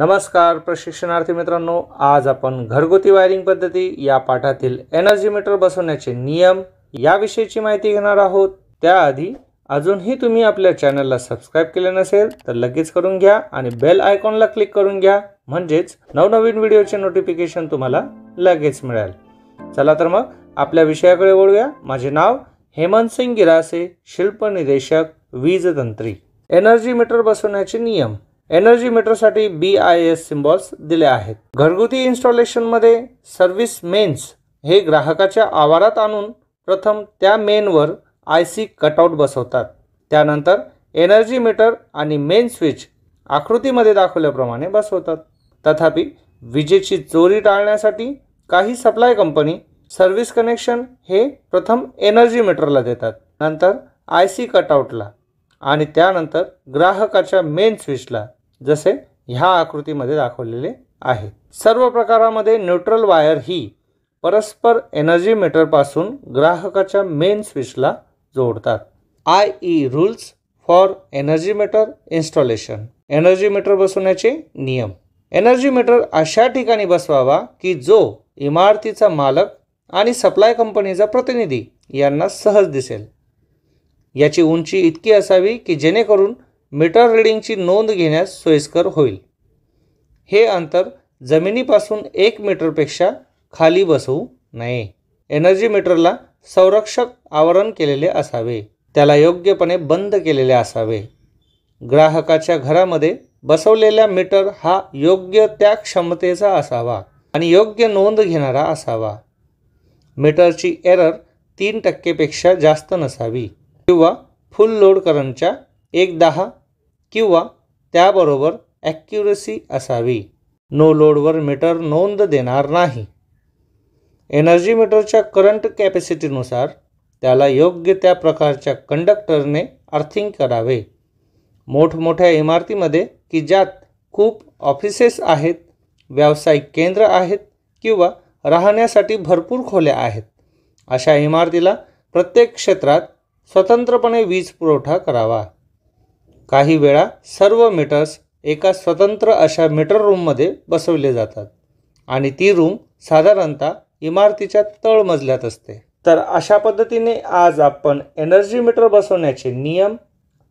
नमस्कार प्रशिक्षणार्थी मित्रांनो आज आपण घरगुती वायरिंग पद्धती या पाठातील एनर्जी मीटर बसवण्याचे नियम विषयीची माहिती घेणार आहोत त्याआधी अजूनही तुम्ही आपल्या चॅनलला सबस्क्राईब केले नसेल तर लगेच करून घ्या आणि बेल आयकॉनला क्लिक करून घ्या म्हणजेच नवनवीन व्हिडिओचे नोटिफिकेशन तुम्हाला लगेच मिळेल चला तर मग आपल्या विषयाकडे वळूया माझे नाव हेमंत सिंग गिरासे शिल्पनिदेशक निदेशक वीजतंत्री एनर्जी मीटर बसवण्याचे नियम एनर्जी मीटरसाठी बी आय एस सिम्बॉल्स दिले आहेत घरगुती इन्स्टॉलेशनमध्ये सर्व्हिस मेन्स हे ग्राहकाच्या आवारात आणून प्रथम त्या मेनवर आय सी कटआउट बसवतात त्यानंतर एनर्जी मीटर आणि मेन स्विच आकृतीमध्ये दाखवल्याप्रमाणे बसवतात तथापि विजेची चोरी टाळण्यासाठी काही सप्लाय कंपनी सर्व्हिस कनेक्शन हे प्रथम एनर्जी मीटरला देतात नंतर आय सी कटआउटला आणि त्यानंतर ग्राहकाच्या मेन स्विचला जसे ह्या आकृतीमध्ये दाखवलेले आहे सर्व प्रकारामध्ये न्यूट्रल वायर ही परस्पर एनर्जी मीटरपासून ग्राहकाच्या मेन स्विचला जोडतात I E rules for energy meter installation energy meter बसवण्याचे नियम एनर्जी मीटर अशा ठिकाणी बसवावा की जो इमारतीचा मालक आणि सप्लाय कंपनीचा प्रतिनिधी यांना सहज दिसेल याची उंची इतकी असावी की जेणेकरून मीटर रीडिंगची नोंद घेण्यास सोयीस्कर होईल हे अंतर जमिनीपासून एक मीटरपेक्षा खाली बसवू नये एनर्जी मीटरला संरक्षक आवरण केलेले असावे त्याला योग्यपणे बंद केलेले असावे ग्राहकाच्या घरामध्ये बसवलेल्या मीटर हा योग्य त्या क्षमतेचा असावा आणि योग्य नोंद घेणारा असावा मीटरची एरर तीन टक्केपेक्षा जास्त नसावी किंवा फुल लोड करंटच्या एक दहा किंवा त्याबरोबर ॲक्युरसी असावी नो लोडवर मीटर नोंद देणार नाही एनर्जी मीटरच्या करंट कॅपॅसिटीनुसार त्याला योग्य त्या प्रकारच्या कंडक्टरने अर्थिंग करावे मोठमोठ्या इमारतीमध्ये की ज्यात खूप ऑफिसेस आहेत व्यावसायिक केंद्र आहेत किंवा राहण्यासाठी भरपूर खोल्या आहेत अशा इमारतीला प्रत्येक क्षेत्रात स्वतंत्रपणे वीज पुरवठा करावा काही वेळा सर्व मीटर्स एका स्वतंत्र अशा मीटर रूममध्ये बसवले जातात आणि ती रूम साधारणतः इमारतीच्या तळमजल्यात असते तर अशा पद्धतीने आज आपण एनर्जी मीटर बसवण्याचे नियम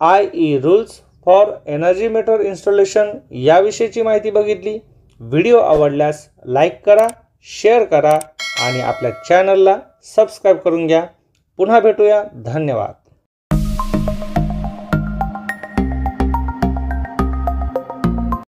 I E rules for energy meter installation याविषयीची माहिती बघितली व्हिडिओ आवडल्यास लाईक करा शेअर करा आणि आपल्या चॅनलला सबस्क्राईब करून घ्या पुन्हा भेटूया धन्यवाद